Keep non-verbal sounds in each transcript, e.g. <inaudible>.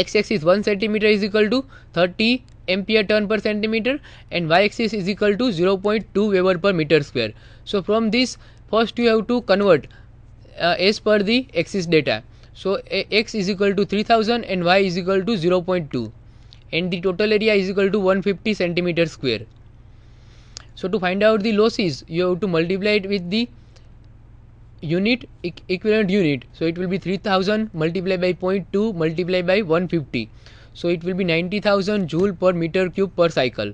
x axis 1 centimeter is equal to 30 ampere turn per centimeter and y axis is equal to 0.2 Weber per meter square. So from this first you have to convert uh, as per the axis data. So a, x is equal to 3000 and y is equal to 0.2 and the total area is equal to 150 centimeter square. So to find out the losses you have to multiply it with the unit equivalent unit so it will be 3000 multiplied by 0.2 multiplied by 150 so it will be 90000 joule per meter cube per cycle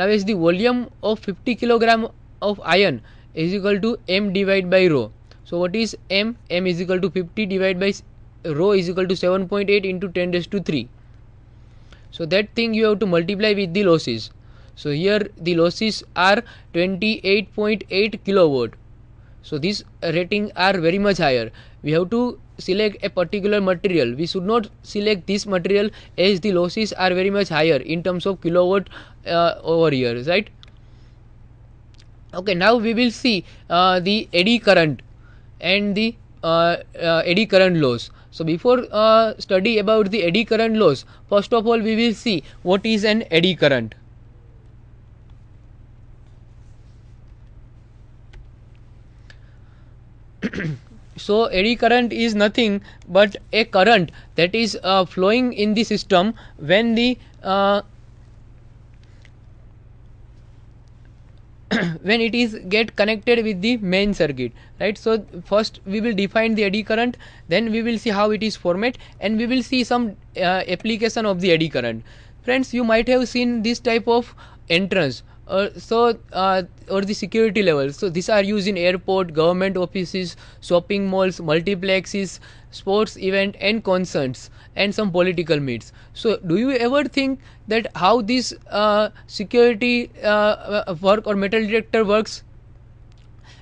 now is the volume of 50 kilogram of iron is equal to m divided by rho so what is m m is equal to 50 divided by rho is equal to 7.8 into 10 raised to 3 so that thing you have to multiply with the losses so here the losses are 28.8 kilowatt so these rating are very much higher we have to select a particular material we should not select this material as the losses are very much higher in terms of kilowatt uh, over here right okay now we will see uh, the eddy current and the uh, uh eddy current loss so before uh, study about the eddy current loss first of all we will see what is an eddy current <clears throat> so eddy current is nothing but a current that is uh, flowing in the system when the uh, <clears throat> when it is get connected with the main circuit right so first we will define the eddy current then we will see how it is formed, and we will see some uh, application of the eddy current friends you might have seen this type of entrance uh, so uh, or the security levels so these are used in airport government offices shopping malls multiplexes sports event and concerts and some political meets so do you ever think that how this uh, security uh, uh, work or metal detector works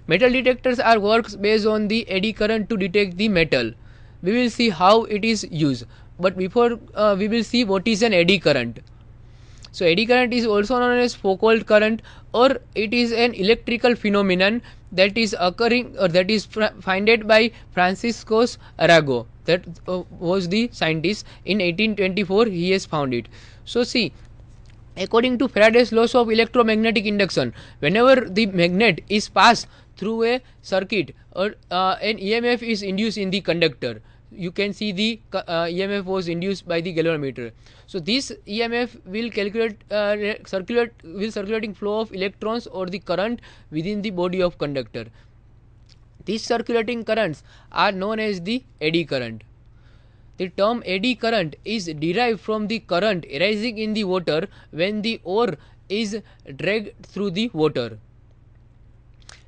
metal detectors are works based on the eddy current to detect the metal we will see how it is used but before we will see what is an eddy current so eddy current is also known as Foucault current or it is an electrical phenomenon that is occurring or that is founded by Franciscos Arago that uh, was the scientist in 1824 he has found it. So see according to Faraday's laws of electromagnetic induction whenever the magnet is passed through a circuit or uh, an EMF is induced in the conductor you can see the uh, EMF was induced by the galvanometer. So this EMF will calculate uh, circulate will circulating flow of electrons or the current within the body of conductor. These circulating currents are known as the eddy current. The term eddy current is derived from the current arising in the water when the ore is dragged through the water.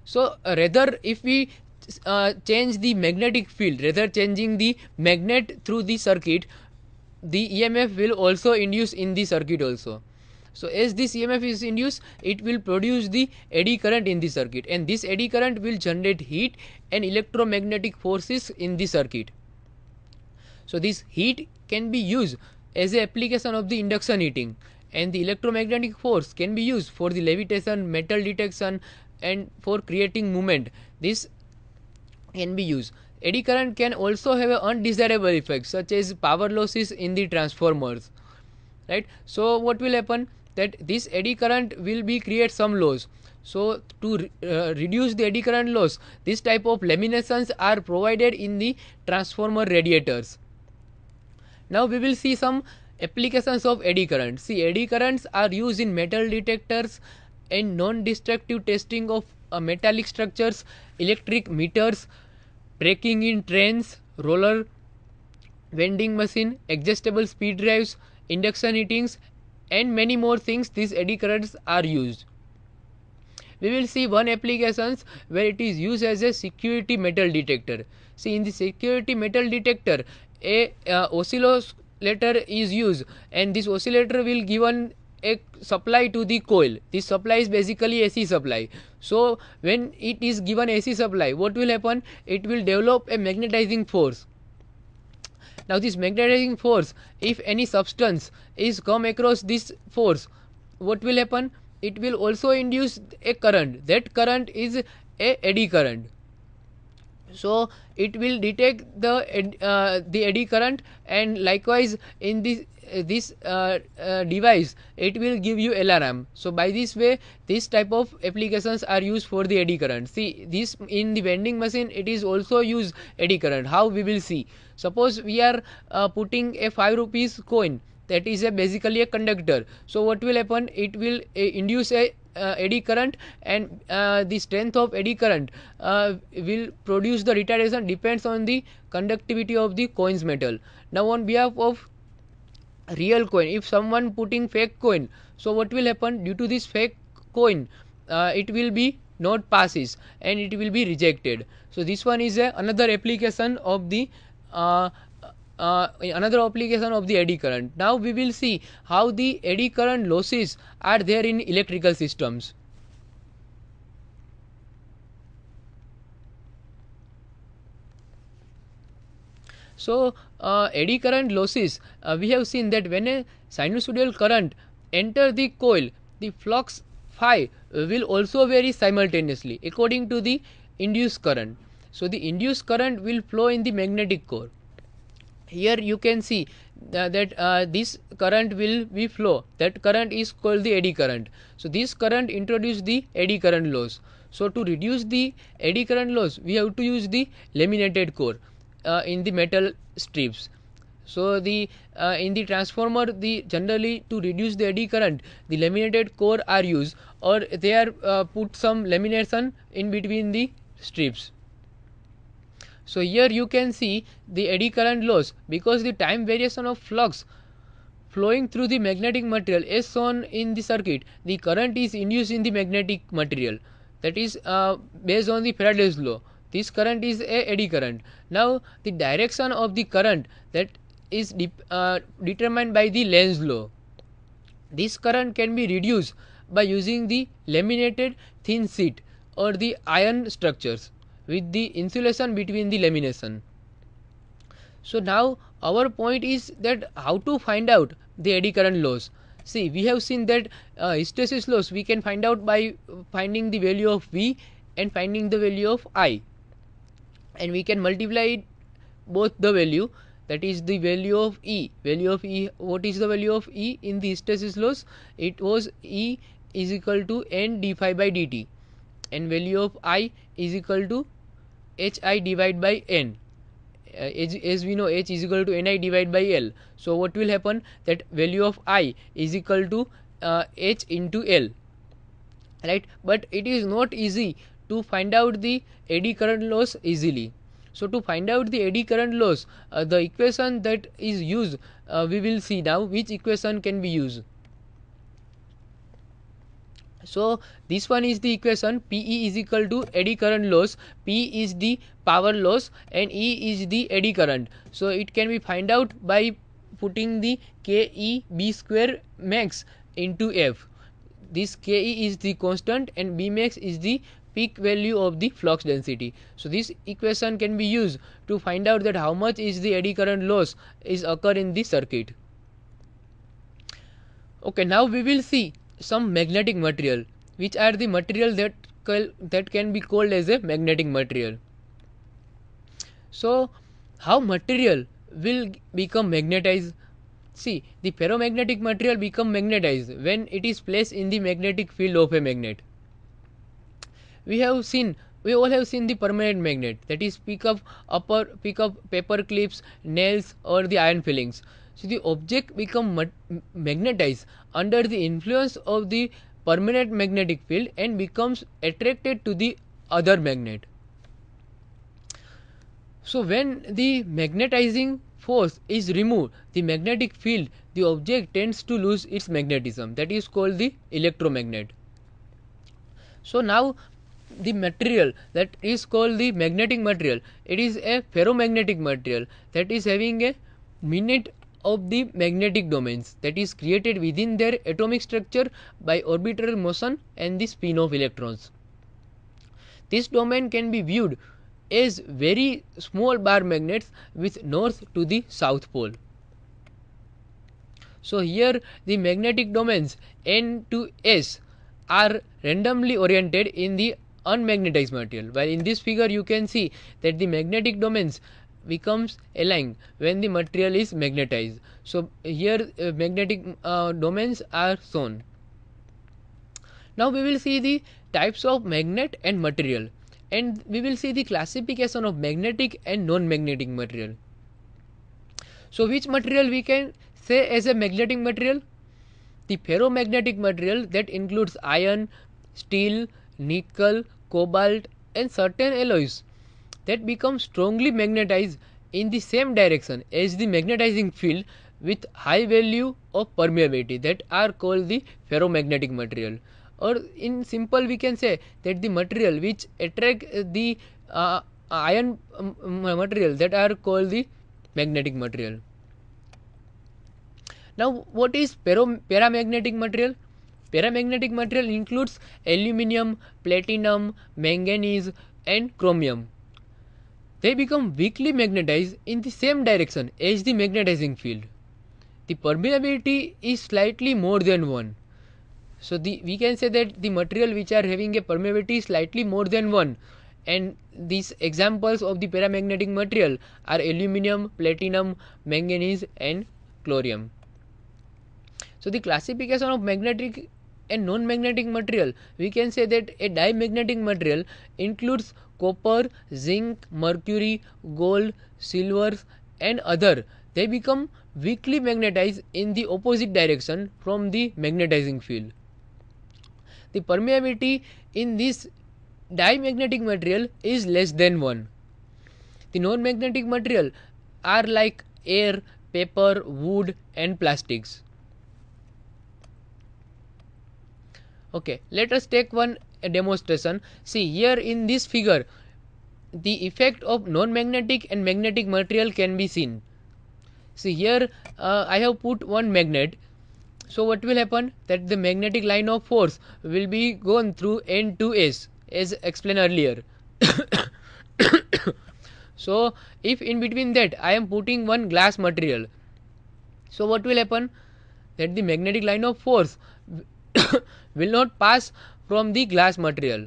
So, uh, rather, if we uh, change the magnetic field rather changing the magnet through the circuit the EMF will also induce in the circuit also so as this EMF is induced it will produce the eddy current in the circuit and this eddy current will generate heat and electromagnetic forces in the circuit so this heat can be used as a application of the induction heating and the electromagnetic force can be used for the levitation metal detection and for creating movement this can be used. Eddy current can also have an undesirable effect such as power losses in the transformers. Right. So what will happen that this eddy current will be create some loss. So to re uh, reduce the eddy current loss, this type of laminations are provided in the transformer radiators. Now we will see some applications of eddy current. See eddy currents are used in metal detectors and non-destructive testing of uh, metallic structures, electric meters, braking in trains, roller vending machine, adjustable speed drives, induction heatings, and many more things these eddy currents are used. We will see one applications where it is used as a security metal detector. See in the security metal detector, a uh, oscillator is used and this oscillator will give an a supply to the coil this supply is basically AC supply so when it is given AC supply what will happen it will develop a magnetizing force now this magnetizing force if any substance is come across this force what will happen it will also induce a current that current is a eddy current so it will detect the uh, the eddy current and likewise in uh, this uh, this uh, device it will give you LRM so by this way this type of applications are used for the eddy current see this in the vending machine it is also used eddy current how we will see suppose we are uh, putting a 5 rupees coin that is a basically a conductor so what will happen it will uh, induce a uh, eddy current and uh, the strength of eddy current uh, will produce the retardation depends on the conductivity of the coins metal. Now on behalf of real coin if someone putting fake coin so what will happen due to this fake coin uh, it will be not passes and it will be rejected so this one is a, another application of the uh, uh, another application of the eddy current. Now we will see how the eddy current losses are there in electrical systems. So uh, eddy current losses, uh, we have seen that when a sinusoidal current enter the coil, the flux phi will also vary simultaneously according to the induced current. So the induced current will flow in the magnetic core here you can see uh, that uh, this current will be flow that current is called the eddy current so this current introduce the eddy current loss so to reduce the eddy current loss we have to use the laminated core uh, in the metal strips so the uh, in the transformer the generally to reduce the eddy current the laminated core are used or they are uh, put some lamination in between the strips so here you can see the eddy current loss because the time variation of flux flowing through the magnetic material is shown in the circuit. The current is induced in the magnetic material that is uh, based on the Faraday's law. This current is a eddy current. Now the direction of the current that is de uh, determined by the Lenz law. This current can be reduced by using the laminated thin sheet or the iron structures with the insulation between the lamination so now our point is that how to find out the eddy current loss see we have seen that uh, hysteresis loss we can find out by finding the value of v and finding the value of i and we can multiply it, both the value that is the value of e value of e what is the value of e in the hysteresis loss it was e is equal to n d phi by dt and value of i is equal to h i divided by n uh, as, as we know h is equal to n i divided by l so what will happen that value of i is equal to uh, h into l right but it is not easy to find out the eddy current loss easily so to find out the eddy current loss uh, the equation that is used uh, we will see now which equation can be used so this one is the equation PE is equal to eddy current loss P is the power loss and E is the eddy current so it can be find out by putting the KEB square max into F this KE is the constant and B max is the peak value of the flux density. So this equation can be used to find out that how much is the eddy current loss is occur in the circuit. Okay, now we will see some magnetic material which are the material that that can be called as a magnetic material so how material will become magnetized see the ferromagnetic material become magnetized when it is placed in the magnetic field of a magnet we have seen we all have seen the permanent magnet that is pick up upper pick up paper clips nails or the iron fillings so the object become magnetized under the influence of the permanent magnetic field and becomes attracted to the other magnet so when the magnetizing force is removed the magnetic field the object tends to lose its magnetism that is called the electromagnet so now the material that is called the magnetic material it is a ferromagnetic material that is having a minute of the magnetic domains that is created within their atomic structure by orbital motion and the spin of electrons. This domain can be viewed as very small bar magnets with north to the south pole. So here the magnetic domains N to S are randomly oriented in the unmagnetized material while in this figure you can see that the magnetic domains becomes aligned when the material is magnetized so here uh, magnetic uh, domains are shown now we will see the types of magnet and material and we will see the classification of magnetic and non-magnetic material so which material we can say as a magnetic material the ferromagnetic material that includes iron steel nickel cobalt and certain alloys that becomes strongly magnetized in the same direction as the magnetizing field with high value of permeability that are called the ferromagnetic material or in simple we can say that the material which attract the uh, iron um, um, material that are called the magnetic material now what is paramagnetic material paramagnetic material includes aluminum platinum manganese and chromium they become weakly magnetized in the same direction as the magnetizing field. The permeability is slightly more than 1. So the, we can say that the material which are having a permeability slightly more than 1 and these examples of the paramagnetic material are aluminum, platinum, manganese and chlorium. So the classification of magnetic and non-magnetic material we can say that a diamagnetic material includes copper, zinc, mercury, gold, silver, and other they become weakly magnetized in the opposite direction from the magnetizing field. The permeability in this diamagnetic material is less than 1. The non-magnetic material are like air, paper, wood and plastics. Okay, let us take one demonstration see here in this figure the effect of non-magnetic and magnetic material can be seen see here uh, I have put one magnet so what will happen that the magnetic line of force will be gone through N to S as explained earlier <coughs> so if in between that I am putting one glass material so what will happen that the magnetic line of force <coughs> will not pass from the glass material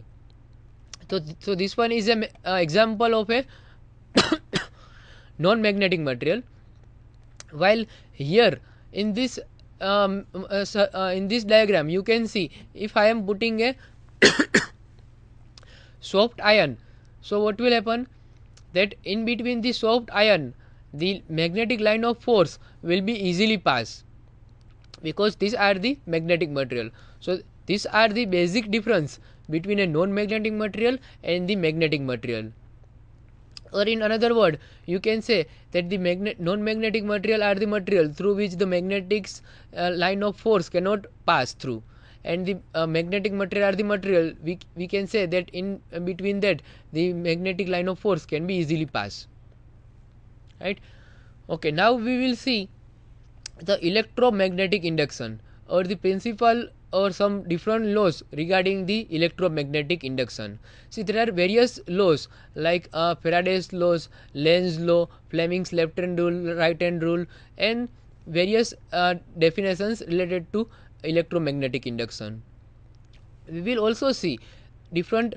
so so this one is an uh, example of a <coughs> non magnetic material while here in this um, uh, uh, in this diagram you can see if I am putting a <coughs> soft iron so what will happen that in between the soft iron the magnetic line of force will be easily passed because these are the magnetic material so these are the basic difference between a non-magnetic material and the magnetic material. Or in another word, you can say that the non-magnetic material are the material through which the magnetic uh, line of force cannot pass through and the uh, magnetic material are the material we, we can say that in uh, between that the magnetic line of force can be easily passed right okay now we will see the electromagnetic induction or the principle or some different laws regarding the electromagnetic induction. See, there are various laws like uh, Faraday's laws, Lenz's law, Fleming's left hand rule, right hand rule, and various uh, definitions related to electromagnetic induction. We will also see different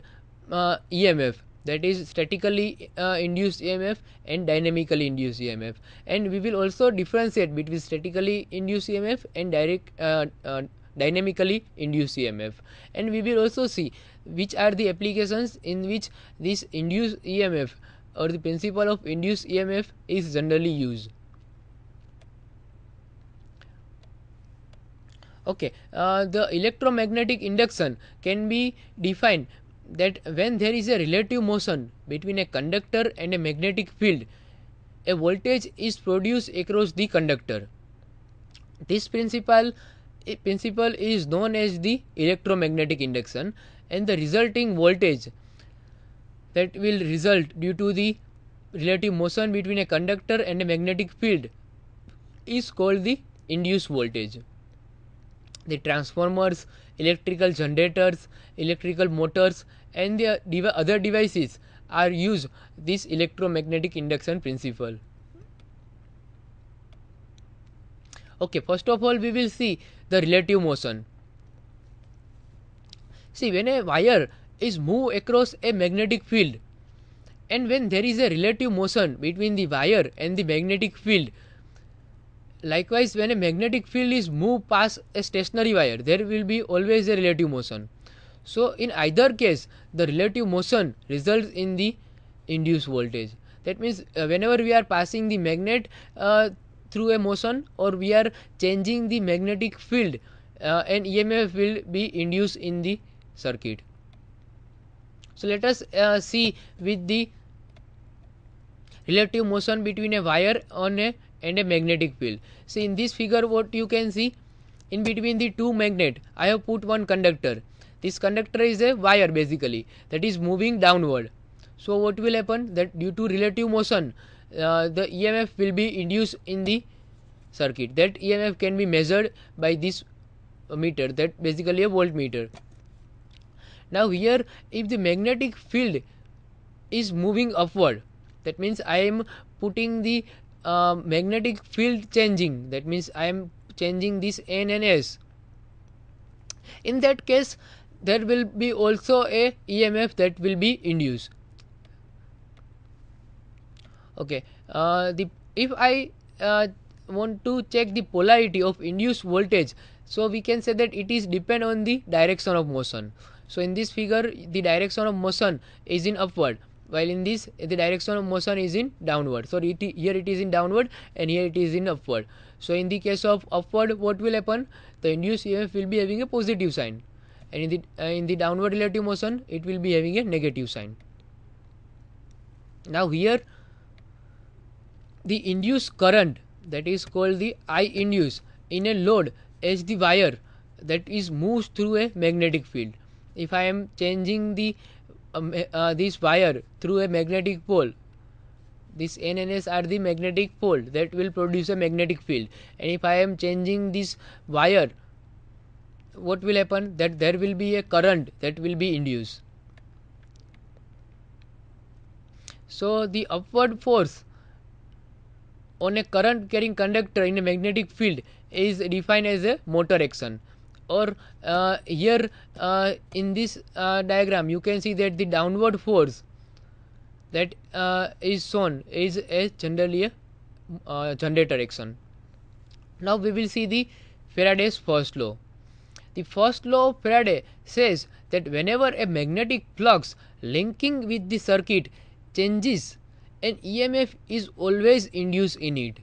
uh, EMF that is statically uh, induced EMF and dynamically induced EMF and we will also differentiate between statically induced EMF and direct uh, uh, dynamically induced EMF and we will also see which are the applications in which this induced EMF or the principle of induced EMF is generally used. Okay, uh, the electromagnetic induction can be defined that when there is a relative motion between a conductor and a magnetic field, a voltage is produced across the conductor. This principle principle is known as the electromagnetic induction and the resulting voltage that will result due to the relative motion between a conductor and a magnetic field is called the induced voltage. The transformers, electrical generators, electrical motors and the other devices are used this electromagnetic induction principle. Okay, first of all we will see the relative motion. See, when a wire is moved across a magnetic field and when there is a relative motion between the wire and the magnetic field, likewise, when a magnetic field is moved past a stationary wire, there will be always a relative motion. So, in either case, the relative motion results in the induced voltage. That means, uh, whenever we are passing the magnet uh, through a motion or we are changing the magnetic field uh, and EMF will be induced in the circuit. So let us uh, see with the relative motion between a wire on a and a magnetic field. So in this figure what you can see in between the two magnet I have put one conductor. This conductor is a wire basically that is moving downward. So what will happen that due to relative motion uh, the EMF will be induced in the circuit. That EMF can be measured by this uh, meter that basically a voltmeter. Now here if the magnetic field is moving upward that means I am putting the uh, magnetic field changing that means I am changing this N and S. In that case there will be also a EMF that will be induced okay uh, the if I uh, want to check the polarity of induced voltage so we can say that it is depend on the direction of motion so in this figure the direction of motion is in upward while in this the direction of motion is in downward so it, here it is in downward and here it is in upward so in the case of upward what will happen the induced emf will be having a positive sign and in the uh, in the downward relative motion it will be having a negative sign now here the induced current that is called the I induced in a load as the wire that is moves through a magnetic field. If I am changing the um, eh, uh, this wire through a magnetic pole, this S are the magnetic pole that will produce a magnetic field. And if I am changing this wire, what will happen? That there will be a current that will be induced. So the upward force on a current carrying conductor in a magnetic field is defined as a motor action or uh, here uh, in this uh, diagram you can see that the downward force that uh, is shown is a generally a uh, generator action now we will see the faraday's first law the first law of faraday says that whenever a magnetic flux linking with the circuit changes an emf is always induced in it